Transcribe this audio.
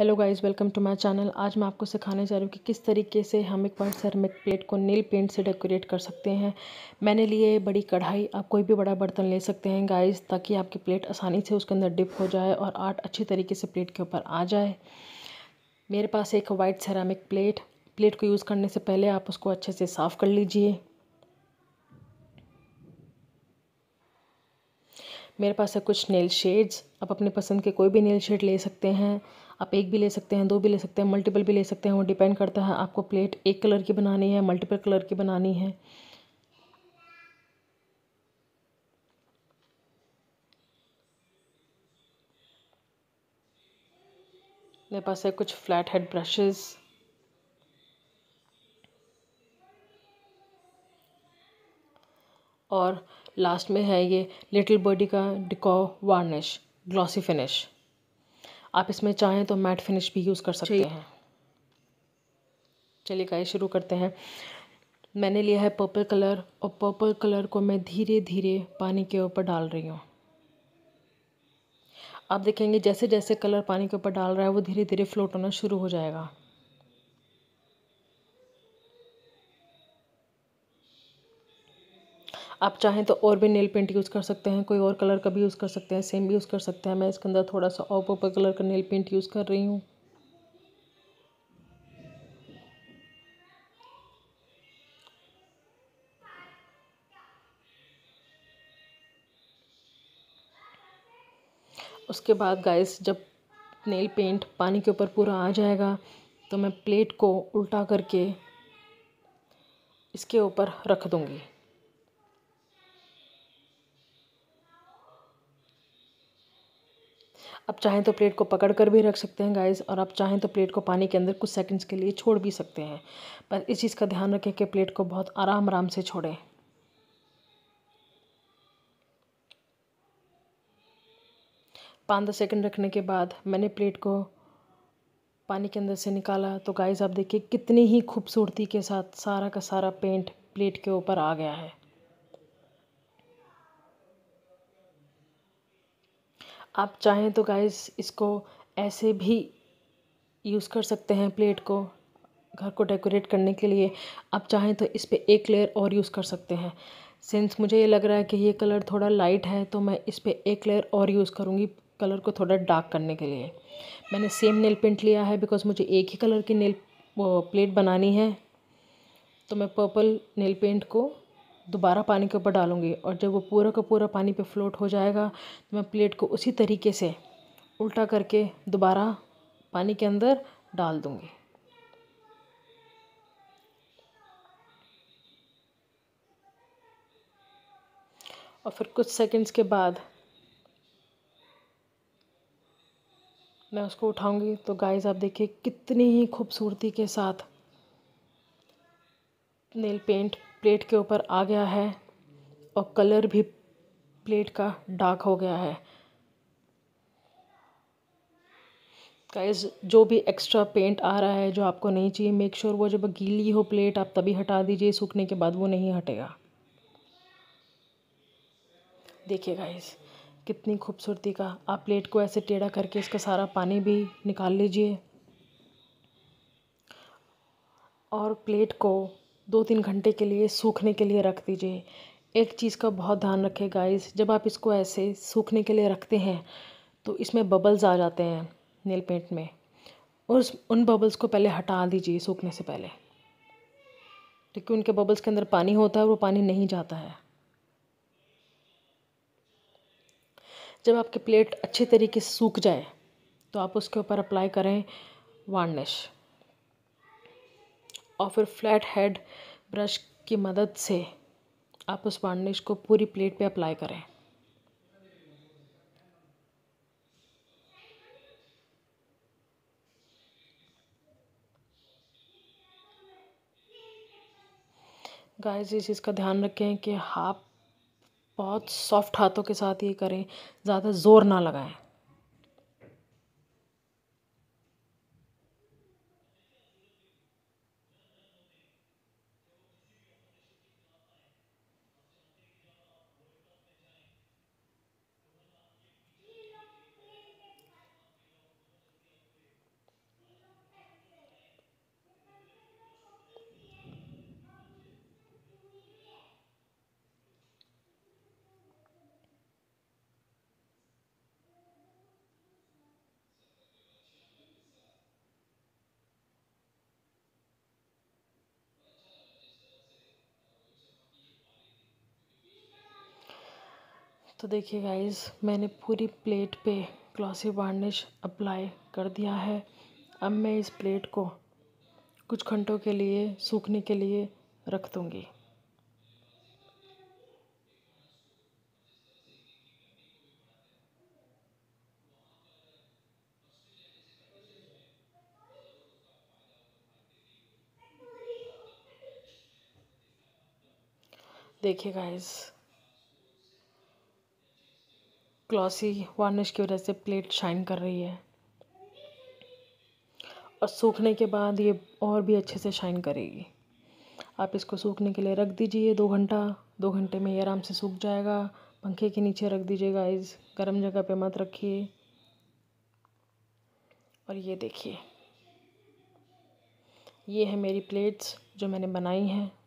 hello guys welcome to my channel आज मैं आपको सिखाने जा रही हूँ कि किस तरीके से हम एक वाइट सरमिक प्लेट को नील पेंट से डेकोरेट कर सकते हैं मैंने लिए बड़ी कढ़ाई आप कोई भी बड़ा बर्तन ले सकते हैं गाइस ताकि आपकी प्लेट आसानी से उसके अंदर डिप हो जाए और आर्ट अच्छी तरीके से प्लेट के ऊपर आ जाए मेरे पास एक वाइट सेरामिक प्लेट प्लेट को यूज़ करने से पहले आप उसको अच्छे से साफ़ कर लीजिए मेरे पास है कुछ नेल शेड्स आप अपने पसंद के कोई भी नेल शेड ले सकते हैं आप एक भी ले सकते हैं दो भी ले सकते हैं मल्टीपल भी ले सकते हैं वो डिपेंड करता है आपको प्लेट एक कलर की बनानी है मल्टीपल कलर की बनानी है मेरे पास है कुछ फ्लैट हेड ब्रशेस और लास्ट में है ये लिटिल बॉडी का डिको वार्निश ग्लॉसी फिनिश आप इसमें चाहें तो मैट फिनिश भी यूज़ कर सकते हैं चलिए गाइस शुरू करते हैं मैंने लिया है पर्पल कलर और पर्पल कलर को मैं धीरे धीरे पानी के ऊपर डाल रही हूँ आप देखेंगे जैसे जैसे कलर पानी के ऊपर डाल रहा है वो धीरे धीरे फ्लोट होना शुरू हो जाएगा आप चाहें तो और भी नेल पेंट यूज़ कर सकते हैं कोई और कलर का भी यूज़ कर सकते हैं सेम भी यूज़ कर सकते हैं मैं इसके अंदर थोड़ा सा और पर्पल कलर का नेल पेंट यूज़ कर रही हूँ उसके बाद गाइस जब नेल पेंट पानी के ऊपर पूरा आ जाएगा तो मैं प्लेट को उल्टा करके इसके ऊपर रख दूँगी आप चाहें तो प्लेट को पकड़ कर भी रख सकते हैं गाइस और आप चाहें तो प्लेट को पानी के अंदर कुछ सेकंड्स के लिए छोड़ भी सकते हैं पर इस चीज़ का ध्यान रखें कि प्लेट को बहुत आराम आराम से छोड़ें पाँच दस सेकेंड रखने के बाद मैंने प्लेट को पानी के अंदर से निकाला तो गाइस आप देखिए कितनी ही खूबसूरती के साथ सारा का सारा पेंट प्लेट के ऊपर आ गया है आप चाहें तो गाइस इसको ऐसे भी यूज़ कर सकते हैं प्लेट को घर को डेकोरेट करने के लिए आप चाहें तो इस पर एक लेयर और यूज़ कर सकते हैं सिंस मुझे ये लग रहा है कि ये कलर थोड़ा लाइट है तो मैं इस पर एक लेयर और यूज़ करूँगी कलर को थोड़ा डार्क करने के लिए मैंने सेम नेल पेंट लिया है बिकॉज मुझे एक ही कलर की नेल प्लेट बनानी है तो मैं पर्पल नेल पेंट को दोबारा पानी के ऊपर डालूँगी और जब वो पूरा का पूरा पानी पे फ्लोट हो जाएगा तो मैं प्लेट को उसी तरीके से उल्टा करके दोबारा पानी के अंदर डाल दूँगी और फिर कुछ सेकंड्स के बाद मैं उसको उठाऊंगी तो गाइस आप देखिए कितनी ही खूबसूरती के साथ नेल पेंट प्लेट के ऊपर आ गया है और कलर भी प्लेट का डार्क हो गया है गाइज जो भी एक्स्ट्रा पेंट आ रहा है जो आपको नहीं चाहिए मेक श्योर sure वो जब गीली हो प्लेट आप तभी हटा दीजिए सूखने के बाद वो नहीं हटेगा देखिए गाइज कितनी खूबसूरती का आप प्लेट को ऐसे टेढ़ा करके इसका सारा पानी भी निकाल लीजिए और प्लेट को दो तीन घंटे के लिए सूखने के लिए रख दीजिए एक चीज़ का बहुत ध्यान रखें गाइस जब आप इसको ऐसे सूखने के लिए रखते हैं तो इसमें बबल्स आ जाते हैं नील पेंट में और उन बबल्स को पहले हटा दीजिए सूखने से पहले क्योंकि उनके बबल्स के अंदर पानी होता है और वो पानी नहीं जाता है जब आपके प्लेट अच्छे तरीके से सूख जाए तो आप उसके ऊपर अप्लाई करें वार्निश और फिर फ्लैट हेड ब्रश की मदद से आप उस वार्निश को पूरी प्लेट पे अप्लाई करें गाइस इस चीज़ का ध्यान रखें कि आप बहुत सॉफ्ट हाथों के साथ ये करें ज़्यादा ज़ोर ना लगाएं तो देखिए गाइस मैंने पूरी प्लेट पे ग्लॉसी वार्निश अप्लाई कर दिया है अब मैं इस प्लेट को कुछ घंटों के लिए सूखने के लिए रख दूँगी देखिए गाइज़ ग्लॉसी वार्निश की वजह से प्लेट शाइन कर रही है और सूखने के बाद ये और भी अच्छे से शाइन करेगी आप इसको सूखने के लिए रख दीजिए दो घंटा दो घंटे में ये आराम से सूख जाएगा पंखे के नीचे रख दीजिएगा इस गर्म जगह पे मत रखिए और ये देखिए ये है मेरी प्लेट्स जो मैंने बनाई हैं